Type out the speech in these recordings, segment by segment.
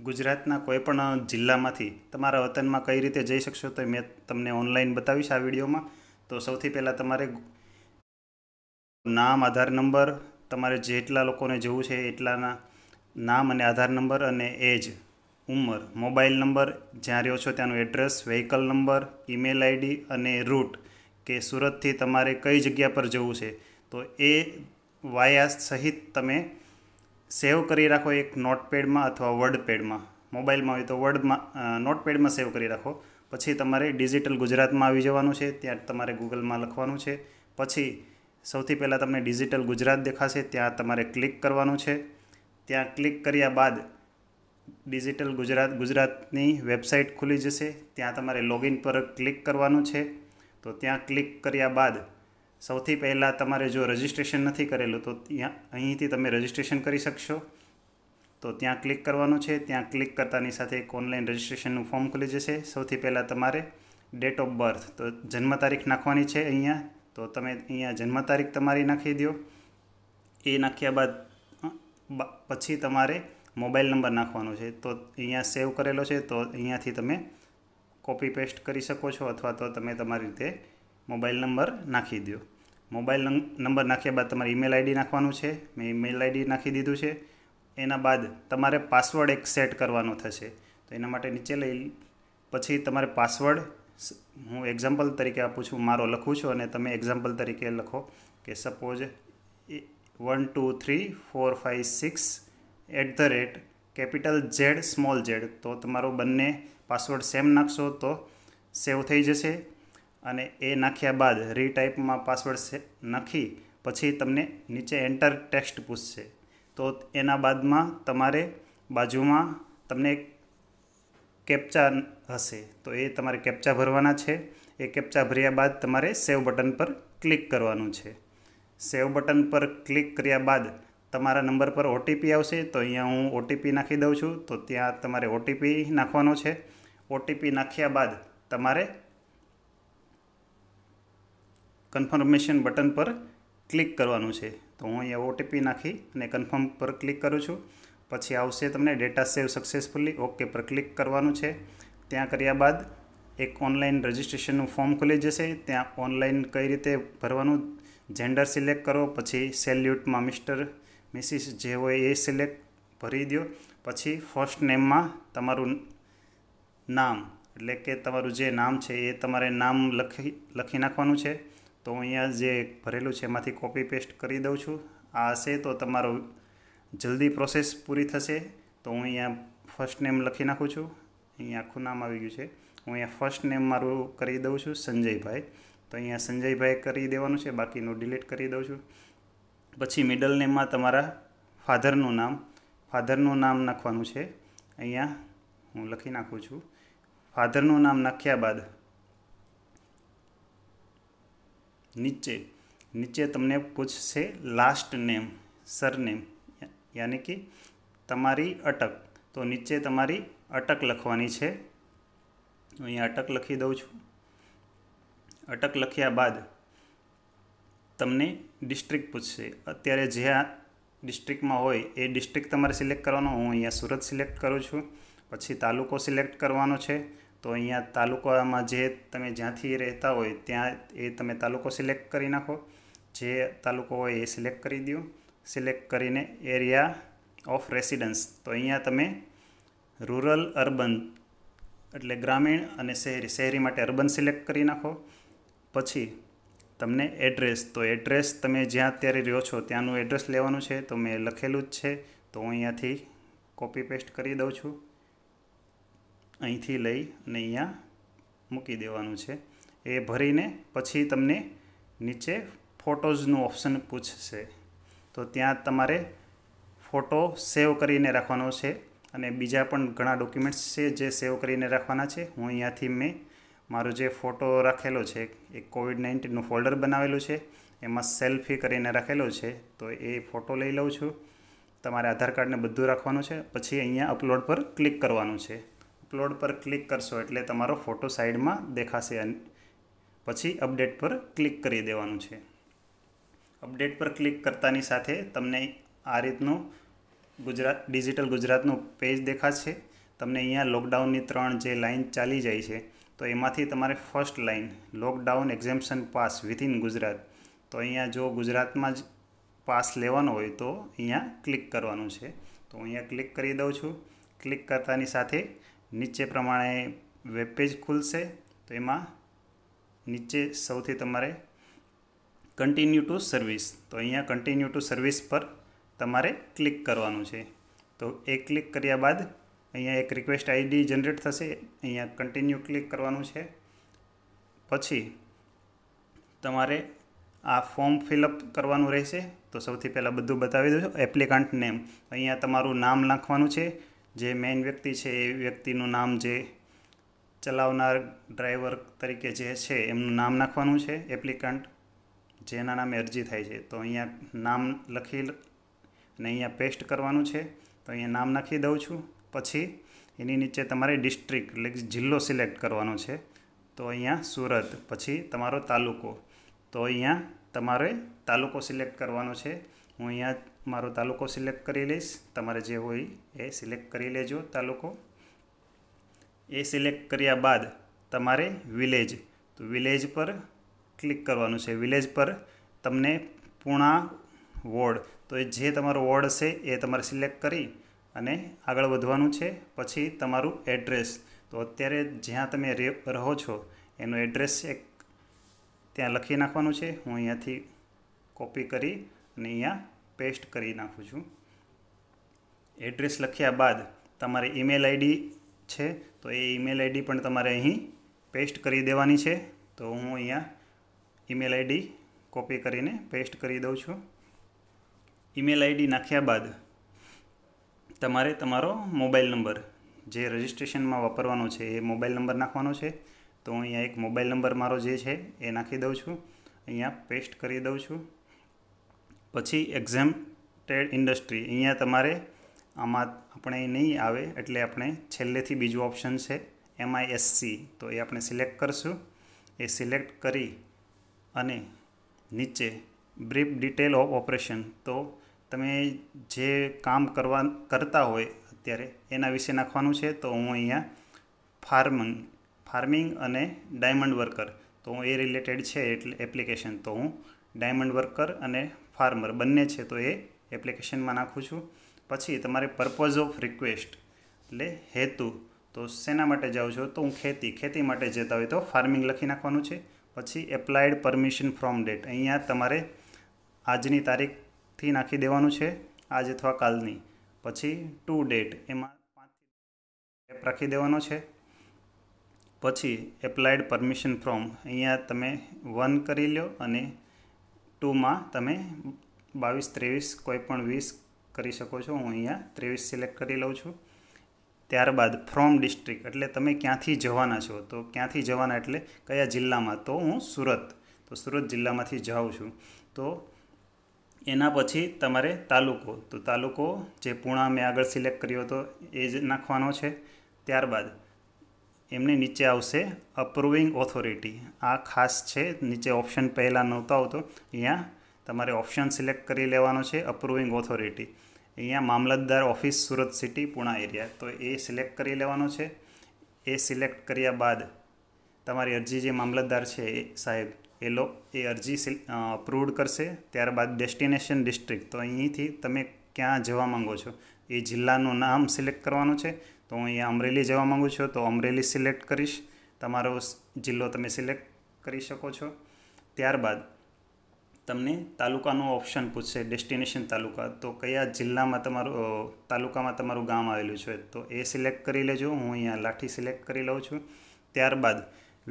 ગુજરાતના કોઈપણ જિલ્લામાંથી તમારા વતનમાં કઈ રીતે જઈ શકશો તો મેં તમને ઓનલાઈન બતાવીશ આ વિડીયોમાં તો સૌથી પહેલાં તમારે નામ આધાર નંબર તમારે જેટલા લોકોને જવું છે એટલાના નામ અને આધાર નંબર અને એજ ઉંમર મોબાઈલ નંબર જ્યાં રહ્યો છો ત્યાંનું address vehicle number email ID અને રૂટ કે સુરતથી તમારે કઈ જગ્યા પર જવું છે તો એ વાયા સહિત તમે સેવ કરી રાખો એક નોટપેડમાં અથવા વર્ડપેડમાં મોબાઈલમાં હોય તો વર્ડમાં નોટપેડમાં સેવ કરી રાખો પછી તમારે ડિજિટલ ગુજરાતમાં આવી જવાનું છે ત્યાં તમારે ગૂગલમાં લખવાનું છે પછી સૌથી પહેલાં તમને ડિજિટલ ગુજરાત દેખાશે ત્યાં તમારે ક્લિક કરવાનું છે ત્યાં ક્લિક કર્યા બાદ ડિજિટલ ગુજરાત ગુજરાતની વેબસાઇટ ખુલી જશે ત્યાં તમારે લોગિન પર ક્લિક કરવાનું છે તો ત્યાં ક્લિક કર્યા બાદ સૌથી પહેલાં તમારે જો રજિસ્ટ્રેશન નથી કરેલું તો ત્યાં અહીંથી તમે રજિસ્ટ્રેશન કરી શકશો તો ત્યાં ક્લિક કરવાનું છે ત્યાં ક્લિક કરતાની સાથે એક ઓનલાઈન રજિસ્ટ્રેશનનું ફોર્મ ખુલી જશે સૌથી પહેલાં તમારે ડેટ ઓફ બર્થ તો જન્મ તારીખ નાખવાની છે અહીંયા તો તમે અહીંયા જન્મ તારીખ તમારી નાખી દો એ નાખ્યા બાદ પછી તમારે મોબાઈલ નંબર નાખવાનો છે તો અહીંયા સેવ કરેલો છે તો અહીંયાથી તમે કોપી પેસ્ટ કરી શકો છો અથવા તો તમે તમારી રીતે મોબાઈલ નંબર નાખી દો મોબાઈલ નંબર નાખ્યા બાદ તમારે ઈમેલ આઈડી નાખવાનું છે મેં ઈમેલ આઈડી નાખી દીધું છે એના બાદ તમારે પાસવર્ડ એક સેટ કરવાનો થશે તો એના માટે નીચે લઈ પછી તમારે પાસવર્ડ હું એક્ઝામ્પલ તરીકે આપું છું મારો લખું છું અને તમે એક્ઝામ્પલ તરીકે લખો કે suppose one two three four five six at the rate capital Z small Z તો તમારો બંને પાસવર્ડ સેમ નાખશો તો સેવ થઈ જશે અને એ નાખ્યા બાદ રીટાઈપમાં પાસવર્ડ નાખી પછી તમને નીચે એન્ટર ટેક્સ્ટ પૂછશે તો એના બાદમાં તમારે બાજુમાં તમને કેપ્ચા હશે તો એ તમારે કેપ્ચા ભરવાના છે એ કેપ્ચા ભર્યા બાદ તમારે સેવ બટન પર ક્લિક કરવાનું છે સેવ બટન પર ક્લિક કર્યા બાદ તમારા નંબર પર ઓટીપી આવશે તો અહીંયા હું ઓટીપી નાખી દઉં છું તો ત્યાં તમારે ઓટીપી નાખવાનો છે ઓટીપી નાખ્યા બાદ તમારે કન્ફર્મેશન બટન પર ક્લિક કરવાનું છે તો હું અહીંયા ઓટીપી નાખી અને કન્ફર્મ પર ક્લિક કરું છું પછી આવશે તમને ડેટા સેવ સક્સેસફુલી ઓકે પર ક્લિક કરવાનું છે ત્યાં કર્યા બાદ એક ઓનલાઈન રજિસ્ટ્રેશનનું ફોર્મ ખુલી જશે ત્યાં ઓનલાઈન કઈ રીતે ભરવાનું જેન્ડર સિલેક્ટ કરો પછી સેલ્યુટમાં મિસ્ટર મિસિસ જે હોય એ સિલેક્ટ ભરી દો પછી ફર્સ્ટ નેમમાં તમારું નામ એટલે કે તમારું જે નામ છે એ તમારે નામ લખી લખી નાખવાનું છે તો અહીંયા જે ભરેલું છે એમાંથી કોપી પેસ્ટ કરી દઉં છું આ હશે તો તમારો જલ્દી પ્રોસેસ પૂરી થશે તો હું અહીંયા ફર્સ્ટ નેમ લખી નાખું છું અહીંયા આખું નામ આવી ગયું છે હું અહીંયા ફર્સ્ટ નેમ મારું કરી દઉં છું સંજયભાઈ તો અહીંયા સંજયભાઈ કરી દેવાનું છે બાકીનું ડિલીટ કરી દઉં છું પછી મિડલ નેમમાં તમારા ફાધરનું નામ ફાધરનું નામ નાખવાનું છે અહીંયા હું લખી નાખું છું ફાધરનું નામ નાખ્યા બાદ નીચે નીચે તમને પૂછશે લાસ્ટ નેમ સરનેમ યાની કે તમારી અટક તો નીચે તમારી અટક લખવાની છે હું અહીંયા અટક લખી દઉં છું અટક લખ્યા બાદ તમને ડિસ્ટ્રિક્ટ પૂછશે અત્યારે જે આ ડિસ્ટ્રિક્ટમાં હોય એ ડિસ્ટ્રિક્ટ તમારે સિલેક્ટ કરવાનો હું અહીંયા સુરત સિલેક્ટ કરું છું પછી તાલુકો સિલેક્ટ કરવાનો છે તો અહીંયા તાલુકામાં જે તમે જ્યાંથી રહેતા હોય ત્યાં એ તમે તાલુકો સિલેક્ટ કરી નાખો જે તાલુકો હોય એ સિલેક્ટ કરી દો સિલેક્ટ કરીને એરિયા ઓફ રેસિડન્સ તો અહીંયા તમે રૂરલ અર્બન એટલે ગ્રામીણ અને શહેરી શહેરી માટે અર્બન સિલેક્ટ કરી નાખો પછી તમને એડ્રેસ તો એડ્રેસ તમે જ્યાં અત્યારે રહ્યો છો ત્યાંનું એડ્રેસ લેવાનું છે તો મેં લખેલું જ છે તો હું અહીંયાથી કોપી પેસ્ટ કરી દઉં છું અહીંથી લઈ અને અહીંયા મૂકી દેવાનું છે એ ભરીને પછી તમને નીચે ફોટોઝનું ઓપ્શન પૂછશે તો ત્યાં તમારે ફોટો સેવ કરીને રાખવાનો છે અને બીજા પણ ઘણા ડોક્યુમેન્ટ્સ છે જે સેવ કરીને રાખવાના છે હું અહીંયાથી મેં મારો જે ફોટો રાખેલો છે એ કોવિડ નાઇન્ટીનનું ફોલ્ડર બનાવેલું છે એમાં સેલ્ફી કરીને રાખેલો છે તો એ ફોટો લઈ લઉં છું તમારે આધાર કાર્ડને બધું રાખવાનું છે પછી અહીંયા અપલોડ પર ક્લિક કરવાનું છે અપલોડ પર ક્લિક કરશો એટલે તમારો ફોટો સાઈડમાં દેખાશે પછી અપડેટ પર ક્લિક કરી દેવાનું છે અપડેટ પર ક્લિક કરતાની સાથે તમને આ રીતનું ગુજરાત ડિજિટલ ગુજરાતનું પેજ દેખાશે તમને અહીંયા લોકડાઉનની ત્રણ જે લાઇન ચાલી જાય છે તો એમાંથી તમારે first line lockdown exemption pass within Gujarat તો અહીંયા જો ગુજરાતમાં જ પાસ લેવાનો હોય તો અહીંયા ક્લિક કરવાનું છે તો અહીંયા ક્લિક કરી દઉં છું ક્લિક કરતાની સાથે નીચે પ્રમાણે વેબ પેજ ખુલશે તો એમાં નીચે સૌથી તમારે કન્ટિન્યુ ટુ સર્વિસ તો અહીંયા કન્ટિન્યુ ટુ સર્વિસ પર તમારે ક્લિક કરવાનું છે તો એ ક્લિક કર્યા બાદ અહીંયા એક રિક્વેસ્ટ આઈડી જનરેટ થશે અહીંયા કન્ટિન્યુ ક્લિક કરવાનું છે પછી તમારે આ ફોર્મ ફિલઅપ કરવાનું રહેશે તો સૌથી પહેલાં બધું બતાવી દઉં છું એપ્લિકન્ટ નેમ અહીંયા તમારું નામ નાખવાનું છે જે મેઇન વ્યક્તિ છે એ વ્યક્તિનું નામ જે ચલાવનાર ડ્રાઈવર તરીકે જે છે એમનું નામ નાખવાનું છે એપ્લિકન્ટ જેના નામે અરજી થાય છે તો અહીંયા નામ લખી અને અહીંયા પેસ્ટ કરવાનું છે તો અહીંયા નામ નાખી દઉં છું પછી એની નીચે તમારે ડિસ્ટ્રિક એટલે જિલ્લો સિલેક્ટ કરવાનો છે તો અહીંયા સુરત પછી તમારો તાલુકો તો અહીંયા તમારે તાલુકો સિલેક્ટ કરવાનો છે હું અહીંયા મારો તાલુકો સિલેક્ટ કરી લઈશ તમારે જે હોય એ સિલેક્ટ કરી લેજો તાલુકો એ સિલેક્ટ કર્યા બાદ તમારે વિલેજ તો વિલેજ પર ક્લિક કરવાનું છે વિલેજ પર તમને પૂણા વોર્ડ તો એ જે તમારો વોર્ડ છે એ તમારે સિલેક્ટ કરી અને આગળ વધવાનું છે પછી તમારું એડ્રેસ તો અત્યારે જ્યાં તમે રહો છો એનું એડ્રેસ એક ત્યાં લખી નાખવાનું છે હું અહીંયાથી કોપી કરી અને અહીંયા પેસ્ટ કરી નાખું છું એડ્રેસ લખ્યા બાદ તમારે ઈમેલ આઈડી છે તો એ ઈમેલ આઈડી પણ તમારે અહીં પેસ્ટ કરી દેવાની છે તો હું અહીંયા ઈમેલ આઈડી કોપી કરીને પેસ્ટ કરી દઉં છું ઈમેલ આઈડી નાખ્યા બાદ તમારે તમારો મોબાઈલ નંબર જે રજિસ્ટ્રેશનમાં વાપરવાનો છે એ મોબાઈલ નંબર નાખવાનો છે તો હું અહીંયા એક મોબાઈલ નંબર મારો જે છે એ નાખી દઉં છું અહીંયા પેસ્ટ કરી દઉં છું પછી એક્ઝામ ટેડ ઇન્ડસ્ટ્રી અહીંયા તમારે આમાં આપણે નહીં આવે એટલે આપણે છેલ્લેથી બીજું ઓપ્શન છે એસ સી તો એ આપણે સિલેક્ટ કરીશું એ સિલેક્ટ કરી અને નીચે બ્રીફ ડિટેલ ઓફ ઓપરેશન તો તમે જે કામ કરવા કરતા હોય અત્યારે એના વિશે નાખવાનું છે તો હું અહીંયા ફાર્મિંગ ફાર્મિંગ અને ડાયમંડ વર્કર તો હું એ રિલેટેડ છે એટલે એપ્લિકેશન તો હું ડાયમંડ વર્કર અને ફાર્મર બંને છે તો એ એપ્લિકેશનમાં નાખું છું પછી તમારે પર્પઝ ઓફ રિક્વેસ્ટ એટલે હેતુ તો શેના માટે જાઉં છો તો હું ખેતી ખેતી માટે જતા હોય તો ફાર્મિંગ લખી નાખવાનું છે પછી એપ્લાઇડ પરમિશન ફ્રોમ ડેટ અહીંયા તમારે આજની તારીખથી નાખી દેવાનું છે આજ અથવા કાલની પછી ટુ ડેટ એમાં પાંચ રાખી દેવાનો છે પછી એપ્લાઇડ પરમિશન ફ્રોમ અહીંયા તમે વન કરી લો અને ટુમાં તમે બાવીસ ત્રેવીસ કોઈપણ વીસ કરી શકો છો હું અહીંયા ત્રેવીસ સિલેક્ટ કરી લઉં છું ત્યારબાદ ફ્રોમ ડિસ્ટ્રિક્ટ એટલે તમે ક્યાંથી જવાના છો તો ક્યાંથી જવાના એટલે કયા જિલ્લામાં તો હું સુરત તો સુરત જિલ્લામાંથી જાઉં છું તો એના પછી તમારે તાલુકો તો તાલુકો જે પૂણા મેં આગળ સિલેક્ટ કર્યો હતો એ જ નાખવાનો છે ત્યારબાદ એમની નીચે આવશે અપ્રુવિંગ ઓથોરિટી આ ખાસ છે નીચે ઓપ્શન પહેલાં નહોતો આવતો અહીંયા તમારે ઓપ્શન સિલેક્ટ કરી લેવાનો છે અપ્રુવિંગ ઓથોરિટી અહીંયા Mamlatdar office Surat city Puna area તો એ સિલેક્ટ કરી લેવાનો છે એ સિલેક્ટ કર્યા બાદ તમારી અરજી જે મામલતદાર છે એ સાહેબ એ લો એ અરજી અપ્રુવડ કરશે ત્યારબાદ ડેસ્ટિનેશન ડિસ્ટ્રિક્ટ તો અહીંથી તમે ક્યાં જવા માગો છો એ જિલ્લાનું નામ સિલેક્ટ કરવાનું છે તો હું અહીંયા અમરેલી જવા માગું છું તો અમરેલી સિલેક્ટ કરીશ તમારો જિલ્લો તમે સિલેક્ટ કરી શકો છો ત્યારબાદ તમને તાલુકાનું ઓપ્શન પૂછશે ડેસ્ટિનેશન તાલુકા તો કયા જિલ્લામાં તમારું તાલુકામાં તમારું ગામ આવેલું છે તો એ સિલેક્ટ કરી લેજો હું અહીંયા લાઠી સિલેક્ટ કરી લઉં છું ત્યારબાદ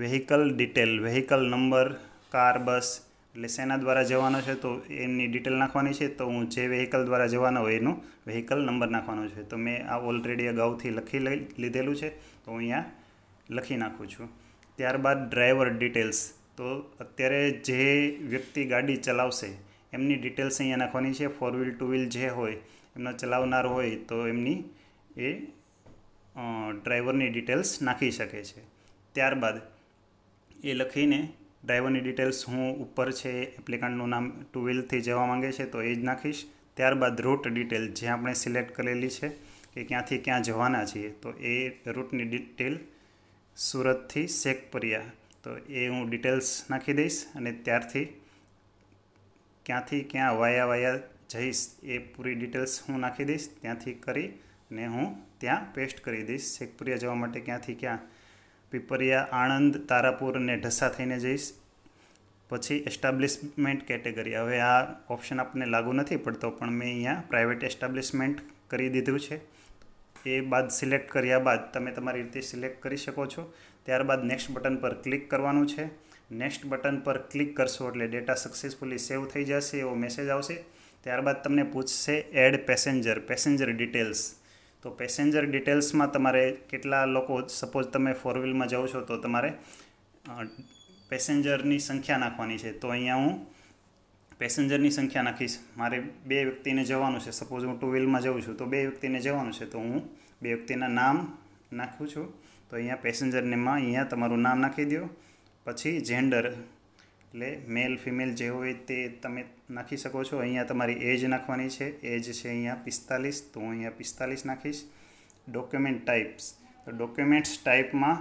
vehicle detail vehicle number car bus એટલે સેના દ્વારા જવાનો છે તો એની ડિટેલ નાખવાની છે તો હું જે વેહિકલ દ્વારા જવાનો હોય એનું વેહિકલ નંબર નાખવાનો છે તો મેં આ ઓલરેડી અગાઉથી લખી લઈ લીધેલું છે તો હું અહીંયા લખી નાખું છું ત્યારબાદ ડ્રાઈવર ડિટેલ્સ તો અત્યારે જે વ્યક્તિ ગાડી ચલાવશે એમની ડિટેલ્સ અહીંયા નાખવાની છે ફોર વ્હીલ ટુ વ્હીલ જે હોય એમનો ચલાવનાર હોય તો એમની એ ડ્રાઈવરની ડિટેલ્સ નાખી શકે છે ત્યારબાદ એ લખીને ડ્રાઈવરની ડિટેલ્સ હું ઉપર છે એપ્લિકન્ટનું નામ ટુ વ્હીલથી જવા માંગે છે તો એ જ નાખીશ ત્યારબાદ રૂટ ડિટેલ જે આપણે સિલેક્ટ કરેલી છે કે ક્યાંથી ક્યાં જવાના છીએ તો એ રૂટની ડિટેલ સુરતથી શેખપરિયા તો એ હું ડિટેલ્સ નાખી દઈશ અને ત્યારથી ક્યાંથી ક્યાં વાયા વાયા જઈશ એ પૂરી ડિટેલ્સ હું નાખી દઈશ ત્યાંથી કરી અને હું ત્યાં પેસ્ટ કરી દઈશ શેખપુરિયા જવા માટે ક્યાંથી ક્યાં પીપરિયા આણંદ તારાપુર અને ઢસા થઈને જઈશ પછી એસ્ટાબ્લિશમેન્ટ કેટેગરી હવે આ ઓપ્શન આપણને લાગુ નથી પડતો પણ મેં અહીંયા પ્રાઇવેટ એસ્ટાબ્લિશમેન્ટ કરી દીધું છે એ બાદ સિલેક્ટ કર્યા બાદ તમે તમારી રીતે સિલેક્ટ કરી શકો છો ત્યારબાદ નેક્સ્ટ બટન પર ક્લિક કરવાનું છે નેક્સ્ટ બટન પર ક્લિક કરશો એટલે ડેટા સક્સેસફુલી સેવ થઈ જશે એવો મેસેજ આવશે ત્યારબાદ તમને પૂછશે એડ પેસેન્જર પેસેન્જર ડિટેલ્સ તો પેસેન્જર ડિટેલ્સમાં તમારે કેટલા લોકો સપોઝ તમે ફોર વ્હીલમાં જાઓ છો તો તમારે પેસેન્જરની સંખ્યા નાખવાની છે તો અહીંયા હું પેસેન્જરની સંખ્યા નાખીશ મારે બે વ્યક્તિને જવાનું છે સપોઝ હું ટુ વ્હીલમાં જાઉં છું તો બે વ્યક્તિને જવાનું છે તો હું બે વ્યક્તિના નામ નાખું છું તો અહીંયા પેસેન્જરનેમાં નેમમાં અહીંયા તમારું નામ નાખી દો પછી જેન્ડર એટલે મેલ ફિમેલ જે હોય તે તમે નાખી શકો છો અહીંયા તમારી એજ નાખવાની છે એજ છે અહીંયા પિસ્તાલીસ તો હું અહીંયા પિસ્તાલીસ નાખીશ ડોક્યુમેન્ટ ટાઈપ્સ તો ડોક્યુમેન્ટ્સ ટાઈપમાં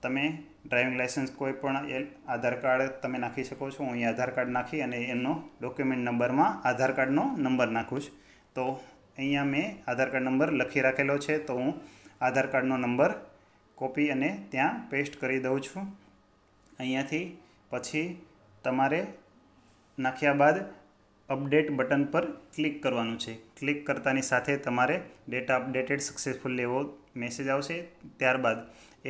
તમે ડ્રાઇવિંગ લાઇસન્સ કોઈ પણ આધાર કાર્ડ તમે નાખી શકો છો હું અહીંયા આધાર કાર્ડ નાખી અને એનો ડોક્યુમેન્ટ નંબરમાં આધાર કાર્ડનો નંબર નાખું છું તો અહીંયા મેં આધાર કાર્ડ નંબર લખી રાખેલો છે તો હું આધાર કાર્ડનો નંબર કોપી અને ત્યાં પેસ્ટ કરી દઉં છું અહીંયાથી પછી તમારે નાખ્યા બાદ અપડેટ બટન પર ક્લિક કરવાનું છે ક્લિક કરતાની સાથે તમારે ડેટા અપડેટેડ સક્સેસફુલ લેવો મેસેજ આવશે ત્યારબાદ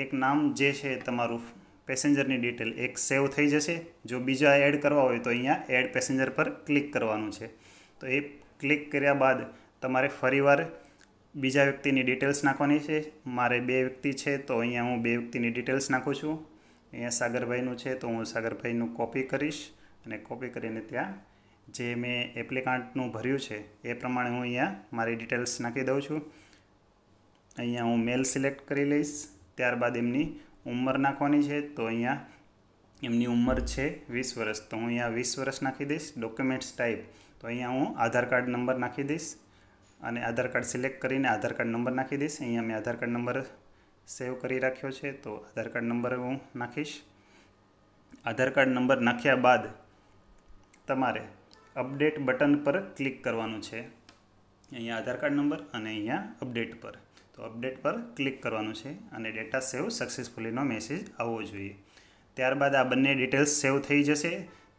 એક નામ જે છે તમારું પેસેન્જરની ડિટેલ એક સેવ થઈ જશે જો બીજા એડ કરવા હોય તો અહીંયા એડ પેસેન્જર પર ક્લિક કરવાનું છે તો એ ક્લિક કર્યા બાદ તમારે ફરીવાર બીજા વ્યક્તિની ડિટેલ્સ નાખવાની છે મારે બે વ્યક્તિ છે તો અહીંયા હું બે વ્યક્તિની ડિટેલ્સ નાખું છું અહીંયા સાગરભાઈનું છે તો હું સાગરભાઈનું કોપી કરીશ અને કોપી કરીને ત્યાં જે મેં એપ્લિકાન્ટનું ભર્યું છે એ પ્રમાણે હું અહીંયા મારી ડિટેલ્સ નાખી દઉં છું અહીંયા હું મેલ સિલેક્ટ કરી લઈશ ત્યારબાદ એમની ઉંમર નાખવાની છે તો અહીંયા એમની ઉંમર છે વીસ વર્ષ તો હું અહીંયા વીસ વર્ષ નાખી દઈશ ડોક્યુમેન્ટ્સ ટાઈપ તો અહીંયા હું આધાર કાર્ડ નંબર નાખી દઈશ અને આધાર કાર્ડ સિલેક્ટ કરીને આધાર કાર્ડ નંબર નાખી દઈશ અહીંયા મેં આધાર કાર્ડ નંબર સેવ કરી રાખ્યો છે તો આધાર કાર્ડ નંબર હું નાખીશ આધાર કાર્ડ નંબર નાખ્યા બાદ તમારે અપડેટ બટન પર ક્લિક કરવાનું છે અહીંયા આધાર કાર્ડ નંબર અને અહીંયા અપડેટ પર તો અપડેટ પર ક્લિક કરવાનું છે અને ડેટા સેવ સક્સેસફુલીનો મેસેજ આવવો જોઈએ ત્યારબાદ આ બંને ડિટેલ્સ સેવ થઈ જશે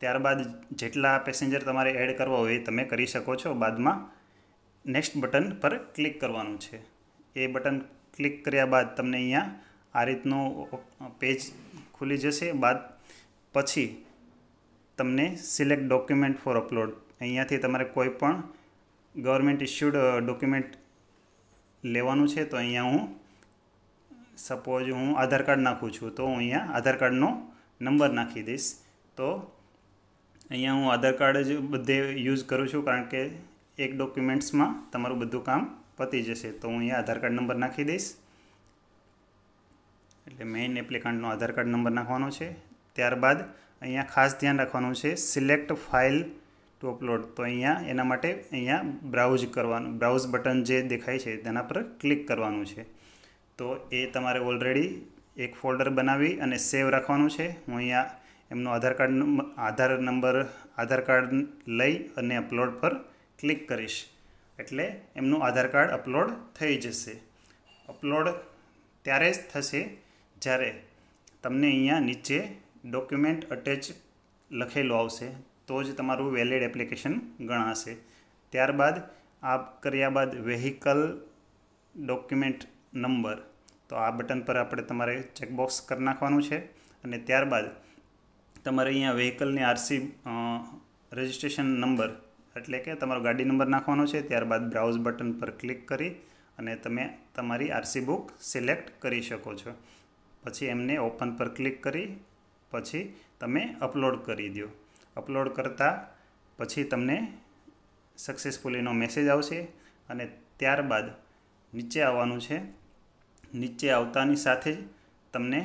ત્યારબાદ જેટલા પેસેન્જર તમારે એડ કરવા હોય તમે કરી શકો છો બાદમાં નેક્સ્ટ બટન પર ક્લિક કરવાનું છે એ બટન ક્લિક કર્યા બાદ તમને અહીંયા આ રીતનો પેજ ખુલી જશે બાદ પછી તમને સિલેક્ટ ડોક્યુમેન્ટ ફોર અપલોડ અહીંયાથી તમારે કોઈ પણ ગવર્મેન્ટ ઇસ્યુડ ડોક્યુમેન્ટ લેવાનું છે તો અહીંયા હું સપોઝ હું આધાર કાર્ડ નાખું છું તો હું અહીંયા આધાર કાર્ડનો નંબર નાખી દઈશ તો અહીંયા હું આધાર કાર્ડ જ બધે યુઝ કરું છું કારણ કે એક ડોક્યુમેન્ટ્સમાં તમારું બધું કામ પતી જશે તો હું અહીંયા આધાર કાર્ડ નંબર નાખી દઈશ એટલે મેઇન એપ્લિકન્ટનો આધાર કાર્ડ નંબર નાખવાનો છે ત્યારબાદ અહીંયા ખાસ ધ્યાન રાખવાનું છે સિલેક્ટ ફાઇલ ટુ અપલોડ તો અહીંયા એના માટે અહીંયા બ્રાઉઝ કરવાનું બ્રાઉઝ બટન જે દેખાય છે તેના પર ક્લિક કરવાનું છે તો એ તમારે ઓલરેડી એક ફોલ્ડર બનાવી અને સેવ રાખવાનું છે હું અહીંયા એમનો Aadhaar card Aadhaar number Aadhaar card લઈ અને અપલોડ પર ક્લિક કરીશ એટલે એમનું આધાર કાર્ડ અપલોડ થઈ જશે અપલોડ ત્યારે જ થશે જ્યારે તમને અહીંયા નીચે ડોક્યુમેન્ટ અટેચ લખેલું આવશે તો જ તમારું વેલિડ એપ્લિકેશન ગણાશે ત્યારબાદ આ કર્યા બાદ વેહિકલ ડોક્યુમેન્ટ નંબર તો આ બટન પર આપણે તમારે ચેકબોક્સ કરી નાખવાનું છે અને ત્યારબાદ તમારે અહીંયા વેહિકલની આરસી રજિસ્ટ્રેશન નંબર એટલે કે તમારો ગાડી નંબર નાખવાનો છે ત્યારબાદ બ્રાઉઝ બટન પર ક્લિક કરી અને તમે તમારી આરસી બુક સિલેક્ટ કરી શકો છો પછી એમને ઓપન પર ક્લિક કરી પછી તમે અપલોડ કરી દો અપલોડ કરતાં પછી તમને સક્સેસફુલીનો મેસેજ આવશે અને ત્યારબાદ નીચે આવવાનું છે નીચે આવતાની સાથે જ તમને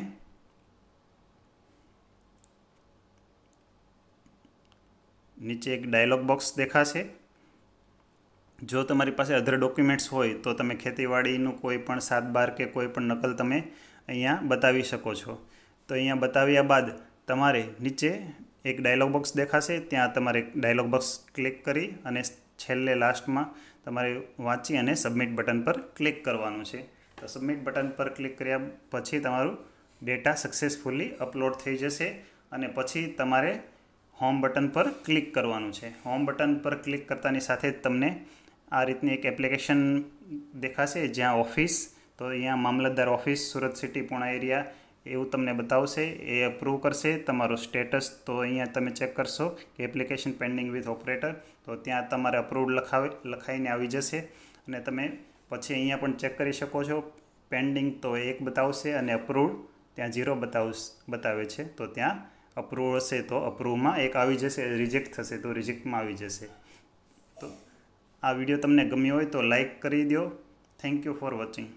નીચે એક ડાયલોગ બોક્સ દેખાશે જો તમારી પાસે અધર ડોક્યુમેન્ટ્સ હોય તો તમે ખેતીવાડીનું કોઈ પણ સાત બાર કે કોઈ પણ નકલ તમે અહીંયા બતાવી શકો છો તો અહીંયા બતાવ્યા બાદ તમારે નીચે એક ડાયલોગ બોક્સ દેખાશે ત્યાં તમારે ડાયલોગ બોક્સ ક્લિક કરી અને છેલ્લે લાસ્ટમાં તમારે વાંચી અને સબમિટ બટન પર ક્લિક કરવાનું છે તો સબમિટ બટન પર ક્લિક કર્યા પછી તમારું ડેટા સક્સેસફુલી અપલોડ થઈ જશે અને પછી તમારે હોમ બટન પર ક્લિક કરવાનું છે હોમ બટન પર ક્લિક કરતાની સાથે જ તમને આ રીતની એક એપ્લિકેશન દેખાશે જ્યાં ઓફિસ તો અહીંયા Mamlatdar office Surat city Puna area એવું તમને બતાવશે એ અપ્રૂવ કરશે તમારો સ્ટેટસ તો અહીંયા તમે ચેક કરશો કે એપ્લિકેશન પેન્ડિંગ વિથ ઓપરેટર તો ત્યાં તમારે અપ્રૂવડ લખાવે લખાઈને આવી જશે અને તમે પછી અહીંયા પણ ચેક કરી શકો છો પેન્ડિંગ તો એક બતાવશે અને અપ્રૂવડ ત્યાં ઝીરો બતાવ બતાવે છે તો ત્યાં અપ્રુવ હશે તો અપ્રુવમાં એક આવી જશે રિજેક્ટ થશે તો રિજેક્ટમાં આવી જશે તો આ વિડીયો તમને ગમ્યો હોય તો લાઈક કરી દો થેન્ક યુ ફોર વોચિંગ